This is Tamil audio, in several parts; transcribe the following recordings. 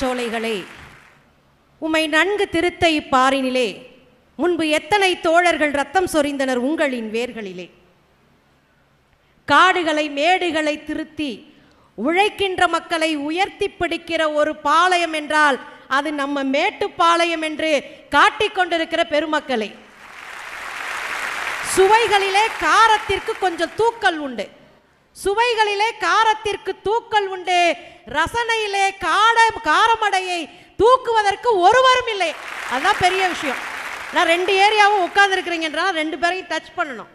சோலைகளை உமை நன்கு திருத்த பாரினிலே முன்பு எத்தனை தோழர்கள் ரத்தம் சொரிந்தனர் உங்களின் வேர்களிலே காடுகளை மேடுகளை திருத்தி உழைக்கின்ற மக்களை உயர்த்தி பிடிக்கிற ஒரு பாளையம் என்றால் அது நம்ம மேட்டுப்பாளையம் என்று காட்டிக்கொண்டிருக்கிற பெருமக்களை சுவைகளிலே காரத்திற்கு கொஞ்சம் தூக்கல் உண்டு சுவைகளிலே காரத்திற்கு தூக்கல் உண்டு ரசனையிலே காட காரமடையை தூக்குவதற்கு ஒருவரும் இல்லை அதுதான் பெரிய விஷயம் நான் ரெண்டு ஏரியாவும் உட்காந்துருக்கிறீங்கன்றால் ரெண்டு பேரையும் டச் பண்ணணும்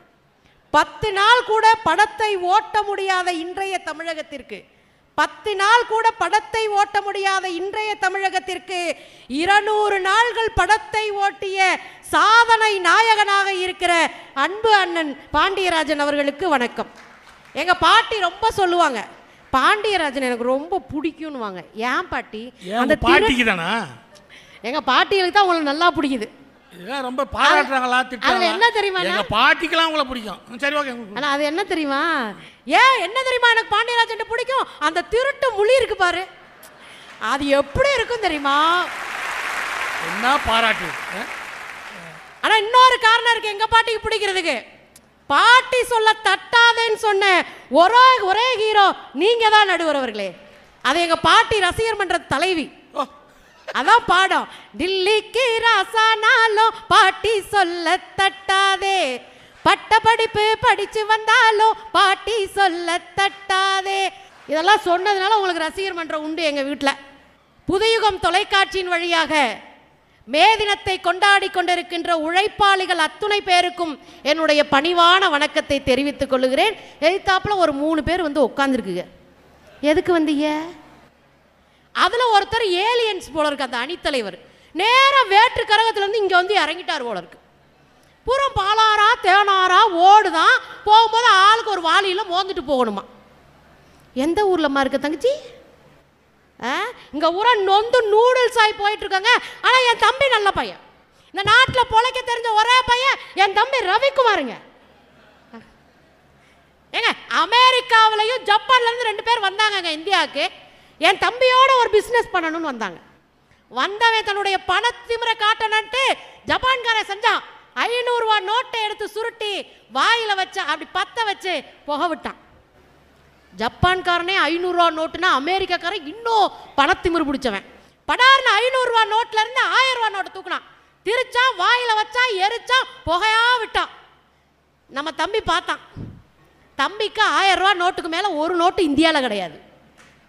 பத்து நாள் கூட படத்தை ஓட்ட முடியாத இன்றைய தமிழகத்திற்கு பத்து நாள் கூட படத்தை ஓட்ட முடியாத இன்றைய தமிழகத்திற்கு இருநூறு நாள்கள் படத்தை ஓட்டிய சாதனை நாயகனாக இருக்கிற அன்பு அண்ணன் பாண்டியராஜன் அவர்களுக்கு வணக்கம் எங்கள் பாட்டி ரொம்ப சொல்லுவாங்க பாண்டியராஜன் எனக்கு ரொம்ப பிடிக்கும்னுவாங்க ஏன் பாட்டி அந்த பாட்டிக்கு தானா எங்கள் பாட்டிகளுக்கு தான் உங்களுக்கு நல்லா பிடிக்குது ரொம்ப பாராட்டுறாங்களா திட்டம் என்ன தெரியுமா எங்க பாட்டிக்கெல்லாம் உங்களை பிடிக்கும் சரி ஓகே ஆனா அது என்ன தெரியுமா ஏன் என்ன தெரியுமா எனக்கு பாண்டியராஜன் பிடிக்கும் அந்த திருட்டு முழி இருக்கு பாரு அது எப்படி இருக்கும் தெரியுமா என்ன பாராட்டு ஆனா இன்னொரு காரணம் இருக்கு எங்க பாட்டிக்கு பிடிக்கிறதுக்கு பாட்டி சொல்ல தட்டாதேன்னு சொன்ன ஒரே ஒரே ஹீரோ நீங்க தான் நடுவர் அவர்களே அது எங்க பாட்டி ரசிகர் மன்ற தலைவி அதான் பாடம் டில்லிக்கு ராசானாலும் பாட்டி சொல்ல தட்டாதே பட்ட படிப்பு படிச்சு வந்தாலும் பாட்டி சொல்ல தட்டாதே இதெல்லாம் சொன்னதுனால உங்களுக்கு ரசிகர் மன்றம் உண்டு எங்கள் வீட்டில் புதுயுகம் தொலைக்காட்சியின் வழியாக மே தினத்தை கொண்டாடி கொண்டிருக்கின்ற உழைப்பாளிகள் அத்துணை பேருக்கும் என்னுடைய பணிவான வணக்கத்தை தெரிவித்துக் கொள்கிறேன் எதிர்த்தாப்புல ஒரு மூணு பேர் வந்து உட்காந்துருக்குங்க எதுக்கு வந்தீங்க அதில் ஒருத்தர் ஏலியன்ஸ் போல இருக்கு அந்த அணித்தலைவர் நேரம் வேற்று இருந்து இங்கே வந்து இறங்கிட்டார் போல இருக்கு பூரம் பாலாரா தேனாரா ஓடுதான் போகும்போது ஆளுக்கு ஒரு வாலியில மோந்துட்டு போகணுமா எந்த ஊர்லம்மா இருக்க தங்கச்சி இங்கே ஊர நொந்து நூடுல்ஸ் ஆகி இருக்காங்க ஆனால் என் தம்பி நல்ல பையன் இந்த நாட்டில் பொழைக்க தெரிஞ்ச ஒரே பையன் என் தம்பி ரவிக்குமாருங்க ஏங்க அமெரிக்காவிலையும் இருந்து ரெண்டு பேர் வந்தாங்கங்க இந்தியாவுக்கு என் தம்பியோட ஒரு பிஸ்னஸ் பண்ணணும்னு வந்தாங்க வந்தவன் தன்னுடைய பண திமிர காட்டணுன்ட்டு ஜப்பான்காரன் செஞ்சான் ஐநூறுரூவா நோட்டை எடுத்து சுருட்டி வாயில் வச்சு அப்படி பற்ற வச்சு புக விட்டான் ஜப்பான்காரனே ஐநூறுரூவா நோட்டுனா அமெரிக்காக்காரன் இன்னும் பணத்திமிர் பிடிச்சவன் படார்னு ஐநூறுரூவா இருந்து ஆயிரம் ரூபா நோட்டை தூக்கினான் திரிச்சா வாயில் வச்சா எரிச்சான் புகையா விட்டான் நம்ம தம்பி பார்த்தான் தம்பிக்கு ஆயிரம் ரூபா நோட்டுக்கு மேலே ஒரு நோட்டு இந்தியாவில் கிடையாது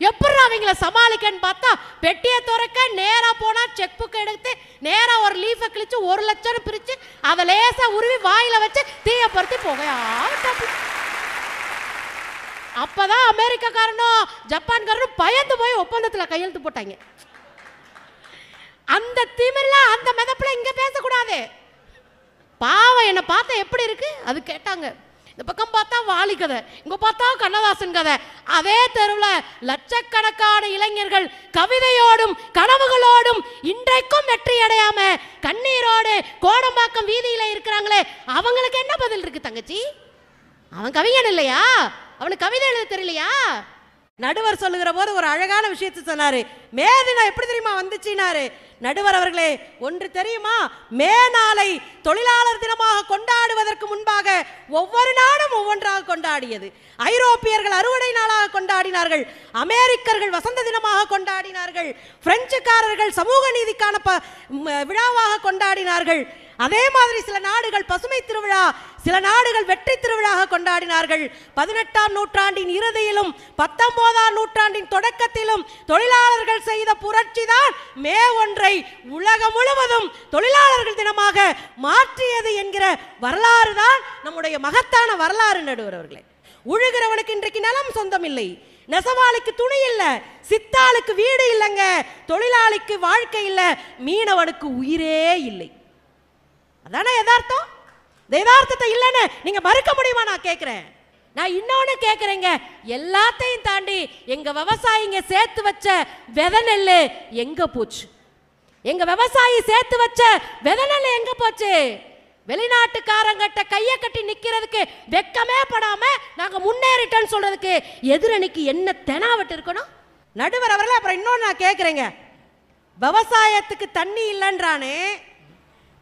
எப்படி அவங்கள சமாளிக்கன்னு பார்த்தா பெட்டியை துறக்க நேராக போனால் செக் புக் எடுத்து நேராக ஒரு லீஃபை கிழிச்சு ஒரு லட்சம் பிரித்து அதை லேசாக உருவி வாயில் வச்சு தீயப்படுத்தி புகையா விட்டான் அப்பதான் அமெரிக்காக்காரனும் ஜப்பான்காரனும் பயந்து போய் ஒப்பந்தத்தில் கையெழுத்து போட்டாங்க அந்த திமிரில் அந்த மெதப்பில் இங்கே பேசக்கூடாது பாவம் என்னை பார்த்தா எப்படி இருக்கு அது கேட்டாங்க இந்த பக்கம் பார்த்தா வாலி கதை இங்கே பார்த்தா கண்ணதாசன் கதை அதே தெருவில் லட்சக்கணக்கான இளைஞர்கள் கவிதையோடும் கனவுகளோடும் இன்றைக்கும் வெற்றி அடையாமல் கண்ணீரோடு கோடம்பாக்கம் வீதியில் இருக்கிறாங்களே அவங்களுக்கு என்ன பதில் இருக்குது தங்கச்சி அவன் கவிஞன் இல்லையா அவனுக்கு கவிதை எழுத தெரியலையா நடுவர் சொல்லுகிற போது ஒரு அழகான விஷயத்தை சொன்னாரு மேதினா எப்படி தெரியுமா வந்துச்சுனாரு நடுவர் அவர்களே ஒன்று தெரியுமா மே நாளை தொழிலாளர் தினமாக கொண்டாடுவதற்கு முன்பாக ஒவ்வொரு நாளும் ஒவ்வொன்றாக கொண்டாடியது ஐரோப்பியர்கள் அறுவடை நாளாக கொண்டாடினார்கள் அமெரிக்கர்கள் வசந்த தினமாக கொண்டாடினார்கள் பிரெஞ்சுக்காரர்கள் சமூக நீதிக்கான விழாவாக கொண்டாடினார்கள் அதே மாதிரி சில நாடுகள் பசுமை திருவிழா சில நாடுகள் வெற்றி திருவிழாக கொண்டாடினார்கள் பதினெட்டாம் நூற்றாண்டின் இறுதியிலும் பத்தொன்பதாம் நூற்றாண்டின் தொடக்கத்திலும் தொழிலாளர்கள் செய்த புரட்சி தான் மே ஒன்றை உலகம் முழுவதும் தொழிலாளர்கள் தினமாக மாற்றியது என்கிற வரலாறு தான் நம்முடைய மகத்தான வரலாறு நடுவர்களே உழுகிறவனுக்கு இன்றைக்கு நலம் சொந்தம் இல்லை நெசவாளிக்கு துணி இல்லை சித்தாளுக்கு வீடு இல்லைங்க தொழிலாளிக்கு வாழ்க்கை இல்லை மீனவனுக்கு உயிரே இல்லை அதானே யதார்த்தம் இந்த யதார்த்தத்தை இல்லைன்னு நீங்கள் மறுக்க முடியுமா நான் கேட்குறேன் நான் இன்னொன்று கேட்குறேங்க எல்லாத்தையும் தாண்டி எங்கள் விவசாயிங்க சேர்த்து வச்ச வித நெல் எங்கே போச்சு எங்கள் விவசாயி சேர்த்து வச்ச வெத நெல் எங்கே போச்சு வெளிநாட்டுக்காரங்கிட்ட கையை கட்டி நிற்கிறதுக்கு வெக்கமே படாமல் நாங்கள் முன்னேறிட்டோன்னு சொல்கிறதுக்கு எதிரணிக்கு என்ன தெனாவட்டு இருக்கணும் நடுவர் அவர்கள் அப்புறம் இன்னொன்று நான் கேட்குறேங்க விவசாயத்துக்கு தண்ணி இல்லைன்றானே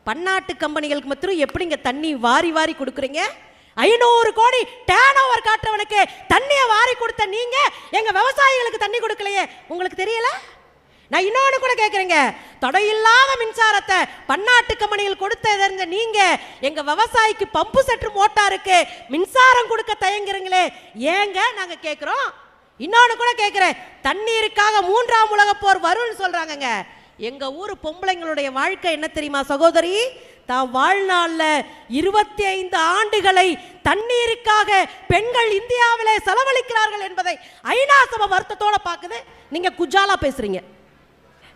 பன்னாட்டு கம்பெனிகளுக்கு மாத்திரம் எப்படிங்க தண்ணி வாரி வாரி கொடுக்குறீங்க ஐநூறு கோடி டேன் ஓவர் காட்டுறவனுக்கு தண்ணியை வாரி கொடுத்த நீங்க எங்க விவசாயிகளுக்கு தண்ணி கொடுக்கலையே உங்களுக்கு தெரியல நான் இன்னொன்று கூட கேட்குறேங்க தொடையில்லாத மின்சாரத்தை பன்னாட்டு கம்பெனிகள் கொடுத்த தெரிஞ்ச நீங்க எங்க விவசாயிக்கு பம்பு செட்டு மோட்டாருக்கு மின்சாரம் கொடுக்க தயங்குறீங்களே ஏங்க நாங்கள் கேட்குறோம் இன்னொன்று கூட கேட்குறேன் தண்ணீருக்காக மூன்றாம் உலக போர் வரும்னு சொல்கிறாங்கங்க எங்கள் ஊர் பொம்பளைங்களுடைய வாழ்க்கை என்ன தெரியுமா சகோதரி தான் வாழ்நாளில் இருபத்தி ஐந்து ஆண்டுகளை தண்ணீருக்காக பெண்கள் இந்தியாவில் செலவழிக்கிறார்கள் என்பதை ஐநா சப வருத்தத்தோட பார்க்குது நீங்கள் குஜாலா பேசுகிறீங்க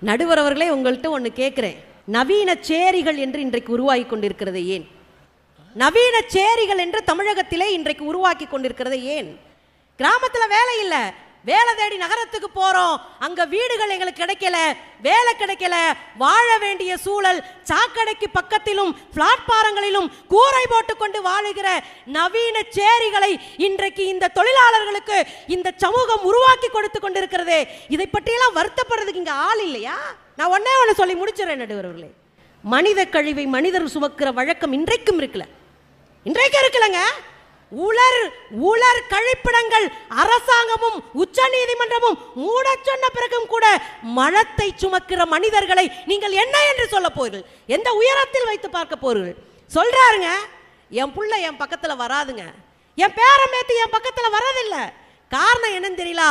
நடுவரவர்களே உங்கள்கிட்ட ஒன்று கேட்குறேன் நவீன சேரிகள் என்று இன்றைக்கு உருவாகி கொண்டிருக்கிறது ஏன் நவீன சேரிகள் என்று தமிழகத்திலே இன்றைக்கு உருவாக்கி கொண்டிருக்கிறது ஏன் கிராமத்தில் வேலை இல்லை வேலை தேடி நகரத்துக்கு போகிறோம் அங்கே வீடுகள் எங்களுக்கு கிடைக்கல வேலை கிடைக்கல வாழ வேண்டிய சூழல் சாக்கடைக்கு பக்கத்திலும் பாரங்களிலும் கூரை போட்டுக்கொண்டு வாழுகிற நவீன சேரிகளை இன்றைக்கு இந்த தொழிலாளர்களுக்கு இந்த சமூகம் உருவாக்கி கொடுத்து கொண்டிருக்கிறது இதை பற்றியெல்லாம் வருத்தப்படுறதுக்கு இங்கே ஆள் இல்லையா நான் ஒன்னே ஒன்று சொல்லி முடிச்சுறேன் நடுவர்களே மனித கழிவை மனிதர் சுமக்கிற வழக்கம் இன்றைக்கும் இருக்கல இன்றைக்கும் இருக்கலங்க உலர் உலர் கழிப்பிடங்கள் அரசாங்கமும் உச்ச நீதிமன்றமும் மூட சொன்ன பிறகும் கூட மழத்தை சுமக்கிற மனிதர்களை நீங்கள் என்ன என்று சொல்ல போறீர்கள் எந்த உயரத்தில் வைத்து பார்க்க போறீர்கள் சொல்றாருங்க என் புள்ள என் பக்கத்தில் வராதுங்க என் பேரமேத்து என் பக்கத்தில் வரதில்லை காரணம் என்னன்னு தெரியல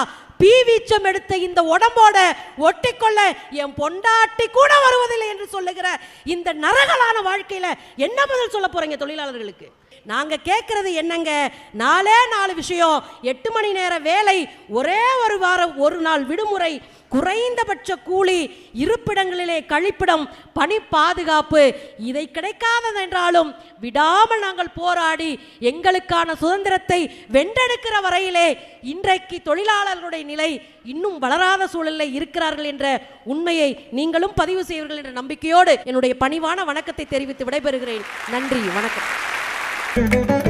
பீவீச்சம் எடுத்த இந்த உடம்போட ஒட்டிக்கொள்ள என் பொண்டாட்டி கூட வருவதில்லை என்று சொல்லுகிற இந்த நரகலான வாழ்க்கையில் என்ன பதில் சொல்ல போறீங்க தொழிலாளர்களுக்கு நாங்கள் கேட்குறது என்னங்க நாலே நாலு விஷயம் எட்டு மணி நேர வேலை ஒரே ஒரு வாரம் ஒரு நாள் விடுமுறை குறைந்தபட்ச கூலி இருப்பிடங்களிலே கழிப்பிடம் பணி பாதுகாப்பு இதை கிடைக்காததென்றாலும் விடாமல் நாங்கள் போராடி எங்களுக்கான சுதந்திரத்தை வென்றெடுக்கிற வரையிலே இன்றைக்கு தொழிலாளர்களுடைய நிலை இன்னும் வளராத சூழலில் இருக்கிறார்கள் என்ற உண்மையை நீங்களும் பதிவு செய்வீர்கள் என்ற நம்பிக்கையோடு என்னுடைய பணிவான வணக்கத்தை தெரிவித்து விடைபெறுகிறேன் நன்றி வணக்கம் Müzik